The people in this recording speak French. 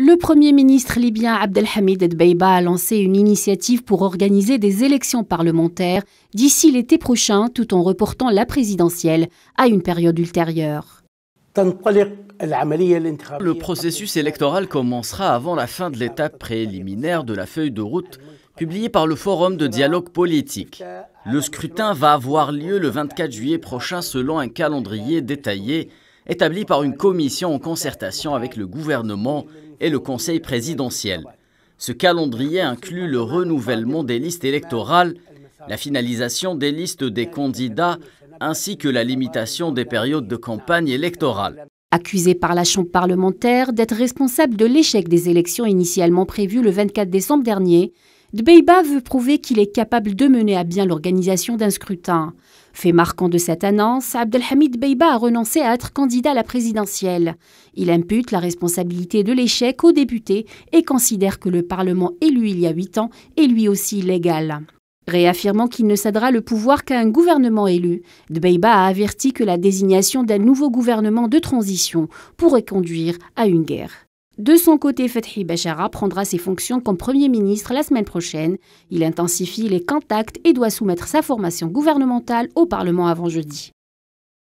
Le Premier ministre libyen Abdelhamid Edbeiba a lancé une initiative pour organiser des élections parlementaires d'ici l'été prochain tout en reportant la présidentielle à une période ultérieure. Le processus électoral commencera avant la fin de l'étape préliminaire de la feuille de route publiée par le Forum de dialogue politique. Le scrutin va avoir lieu le 24 juillet prochain selon un calendrier détaillé établi par une commission en concertation avec le gouvernement et le Conseil présidentiel. Ce calendrier inclut le renouvellement des listes électorales, la finalisation des listes des candidats ainsi que la limitation des périodes de campagne électorale. Accusé par la Chambre parlementaire d'être responsable de l'échec des élections initialement prévues le 24 décembre dernier, Dbeiba veut prouver qu'il est capable de mener à bien l'organisation d'un scrutin. Fait marquant de cette annonce, Abdelhamid Dbeiba a renoncé à être candidat à la présidentielle. Il impute la responsabilité de l'échec aux députés et considère que le Parlement élu il y a huit ans est lui aussi illégal. Réaffirmant qu'il ne cédera le pouvoir qu'à un gouvernement élu, Dbeiba a averti que la désignation d'un nouveau gouvernement de transition pourrait conduire à une guerre. De son côté, Fethi Bachara prendra ses fonctions comme Premier ministre la semaine prochaine. Il intensifie les contacts et doit soumettre sa formation gouvernementale au Parlement avant jeudi.